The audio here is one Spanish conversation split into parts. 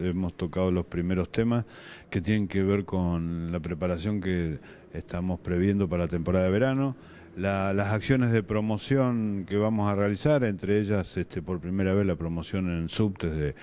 Hemos tocado los primeros temas que tienen que ver con la preparación que estamos previendo para la temporada de verano, las acciones de promoción que vamos a realizar, entre ellas este, por primera vez la promoción en subtes de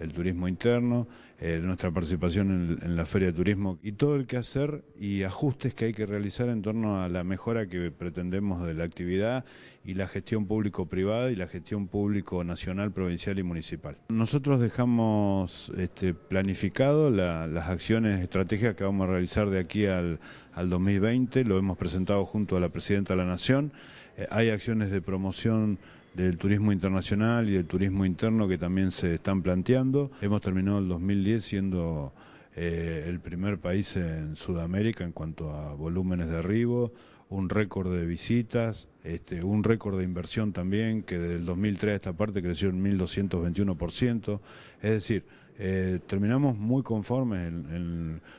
el turismo interno, eh, nuestra participación en, la feria de turismo y todo el quehacer y ajustes que hay que realizar en torno a la mejora que pretendemos de la actividad y la gestión público-privada y la gestión público nacional, provincial y municipal. Nosotros dejamos este, planificado las acciones estratégicas que vamos a realizar de aquí al, al 2020, lo hemos presentado junto a la Presidenta de la Nación. Eh, hay acciones de promoción del turismo internacional y del turismo interno que también se están planteando. Hemos terminado el 2010 siendo eh, el primer país en Sudamérica en cuanto a volúmenes de arribo, un récord de visitas, este, un récord de inversión también, que del 2003 a esta parte creció en 1.221%. Es decir, eh, terminamos muy conformes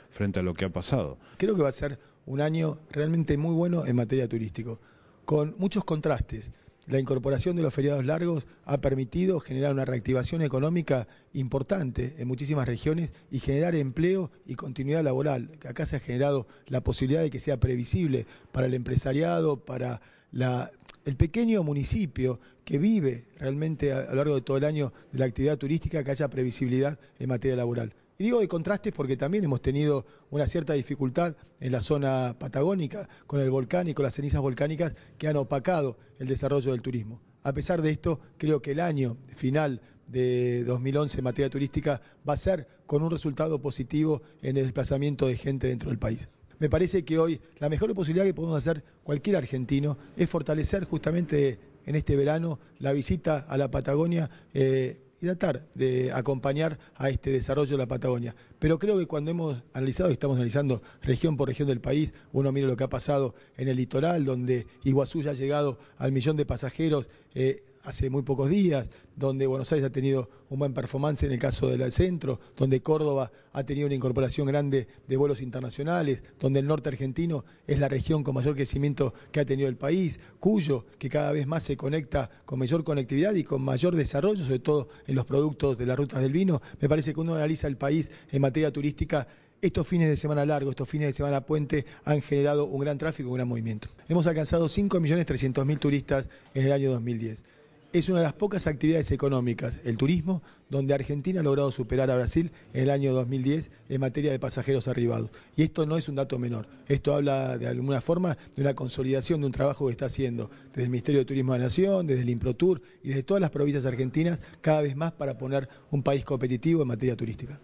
frente a lo que ha pasado. Creo que va a ser un año realmente muy bueno en materia turístico con muchos contrastes. La incorporación de los feriados largos ha permitido generar una reactivación económica importante en muchísimas regiones y generar empleo y continuidad laboral. Acá se ha generado la posibilidad de que sea previsible para el empresariado, para el pequeño municipio que vive realmente a lo largo de todo el año de la actividad turística, que haya previsibilidad en materia laboral. Y digo de contrastes porque también hemos tenido una cierta dificultad en la zona patagónica con el volcán y con las cenizas volcánicas que han opacado el desarrollo del turismo. A pesar de esto, creo que el año final de 2011 en materia turística va a ser con un resultado positivo en el desplazamiento de gente dentro del país. Me parece que hoy la mejor posibilidad que podemos hacer cualquier argentino es fortalecer justamente en este verano la visita a la Patagonia. Eh, y tratar de acompañar a este desarrollo de la Patagonia. Pero creo que cuando hemos analizado, y estamos analizando región por región del país, uno mira lo que ha pasado en el litoral, donde Iguazú ya ha llegado al millón de pasajeros. Eh, hace muy pocos días, donde Buenos Aires ha tenido un buen performance en el caso del centro, donde Córdoba ha tenido una incorporación grande de vuelos internacionales, donde el norte argentino es la región con mayor crecimiento que ha tenido el país, Cuyo, que cada vez más se conecta con mayor conectividad y con mayor desarrollo, sobre todo en los productos de las rutas del vino. Me parece que uno analiza el país en materia turística estos fines de semana largo, estos fines de semana puente han generado un gran tráfico, un gran movimiento. Hemos alcanzado 5.300.000 turistas en el año 2010 es una de las pocas actividades económicas, el turismo, donde Argentina ha logrado superar a Brasil en el año 2010 en materia de pasajeros arribados. Y esto no es un dato menor, esto habla de alguna forma de una consolidación de un trabajo que está haciendo desde el Ministerio de Turismo de la Nación, desde el IMPROTUR y desde todas las provincias argentinas, cada vez más para poner un país competitivo en materia turística.